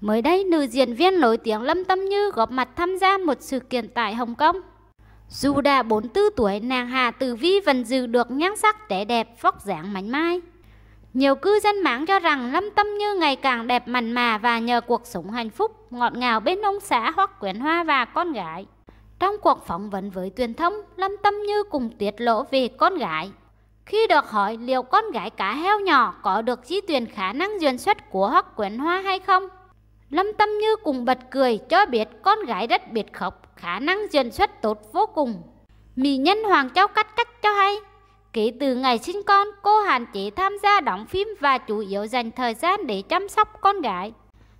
Mới đây, nữ diễn viên nổi tiếng Lâm Tâm Như góp mặt tham gia một sự kiện tại Hồng Kông. Dù đã 44 tuổi, nàng Hà Tử Vi vẫn giữ được nhan sắc trẻ đẹp, phóc dáng mảnh mai. Nhiều cư dân mạng cho rằng Lâm Tâm Như ngày càng đẹp mặn mà và nhờ cuộc sống hạnh phúc, ngọt ngào bên ông xã hoặc quyển hoa và con gái. Trong cuộc phỏng vấn với truyền thông, Lâm Tâm Như cùng tiết lộ về con gái. Khi được hỏi liệu con gái cá heo nhỏ có được di truyền khả năng duyên xuất của hoặc quyển hoa hay không, Lâm Tâm Như cùng bật cười cho biết con gái rất biệt khóc, khả năng diễn xuất tốt vô cùng. Mỹ nhân Hoàng Châu cắt cách cho hay, kể từ ngày sinh con, cô hạn chế tham gia đóng phim và chủ yếu dành thời gian để chăm sóc con gái.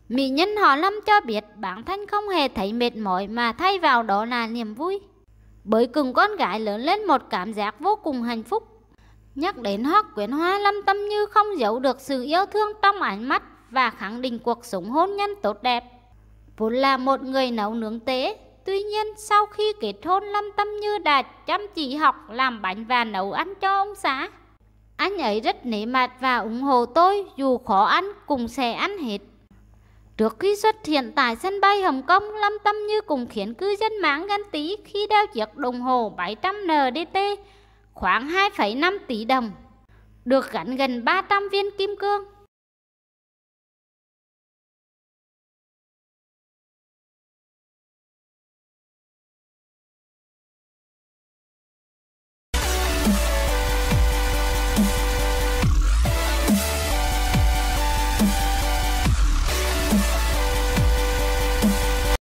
Mỹ nhân họ Lâm cho biết bản thân không hề thấy mệt mỏi mà thay vào đó là niềm vui. Bởi cùng con gái lớn lên một cảm giác vô cùng hạnh phúc. Nhắc đến Hoác Quyển Hoa, Lâm Tâm Như không giấu được sự yêu thương trong ánh mắt và khẳng định cuộc sống hôn nhân tốt đẹp. Vốn là một người nấu nướng tế, tuy nhiên sau khi kết hôn Lâm Tâm Như đã chăm chỉ học làm bánh và nấu ăn cho ông xã. Anh ấy rất nể mặt và ủng hộ tôi dù khó ăn cũng sẽ ăn hết. Trước khi xuất hiện tại sân bay Hồng Kông, Lâm Tâm Như cùng khiến cư dân mạng ganh tý khi đeo chiếc đồng hồ 700 NDT khoảng 2,5 tỷ đồng, được gắn gần 300 viên kim cương.